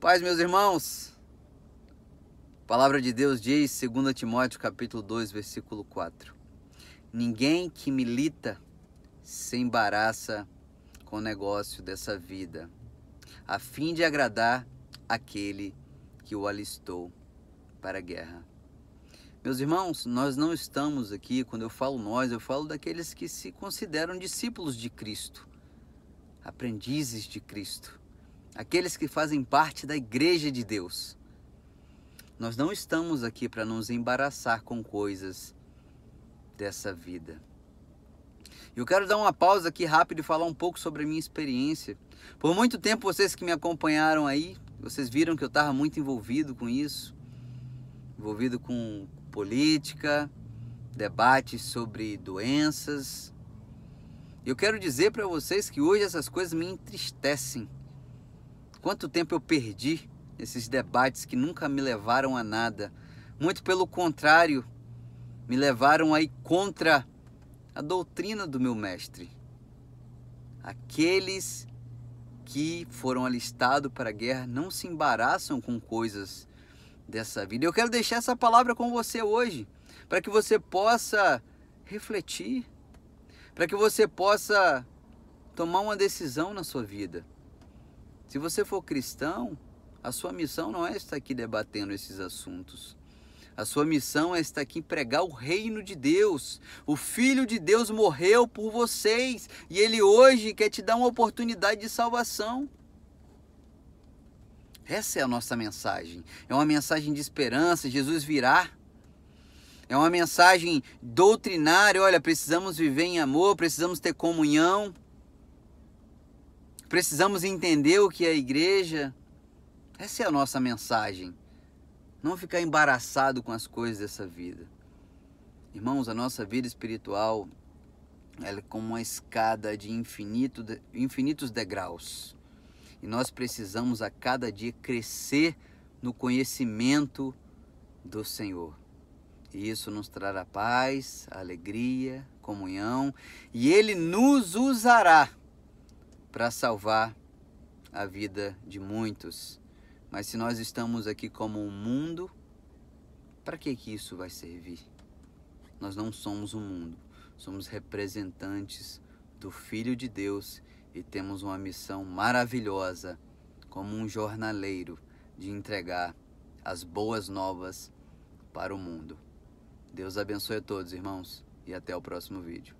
Paz, meus irmãos. A palavra de Deus diz, 2 Timóteo capítulo 2, versículo 4. Ninguém que milita se embaraça com o negócio dessa vida, a fim de agradar aquele que o alistou para a guerra. Meus irmãos, nós não estamos aqui, quando eu falo nós, eu falo daqueles que se consideram discípulos de Cristo, aprendizes de Cristo aqueles que fazem parte da igreja de Deus. Nós não estamos aqui para nos embaraçar com coisas dessa vida. Eu quero dar uma pausa aqui rápido e falar um pouco sobre a minha experiência. Por muito tempo, vocês que me acompanharam aí, vocês viram que eu estava muito envolvido com isso envolvido com política, debates sobre doenças. Eu quero dizer para vocês que hoje essas coisas me entristecem. Quanto tempo eu perdi nesses debates que nunca me levaram a nada. Muito pelo contrário, me levaram aí contra a doutrina do meu mestre. Aqueles que foram alistados para a guerra não se embaraçam com coisas dessa vida. Eu quero deixar essa palavra com você hoje, para que você possa refletir, para que você possa tomar uma decisão na sua vida. Se você for cristão, a sua missão não é estar aqui debatendo esses assuntos. A sua missão é estar aqui pregar o reino de Deus. O Filho de Deus morreu por vocês e ele hoje quer te dar uma oportunidade de salvação. Essa é a nossa mensagem. É uma mensagem de esperança. Jesus virá. É uma mensagem doutrinária. Olha, precisamos viver em amor, precisamos ter comunhão. Precisamos entender o que é a igreja. Essa é a nossa mensagem. Não ficar embaraçado com as coisas dessa vida. Irmãos, a nossa vida espiritual ela é como uma escada de infinito, infinitos degraus. E nós precisamos a cada dia crescer no conhecimento do Senhor. E isso nos trará paz, alegria, comunhão, e Ele nos usará para salvar a vida de muitos. Mas se nós estamos aqui como um mundo, para que que isso vai servir? Nós não somos o um mundo, somos representantes do Filho de Deus e temos uma missão maravilhosa como um jornaleiro de entregar as boas novas para o mundo. Deus abençoe a todos, irmãos, e até o próximo vídeo.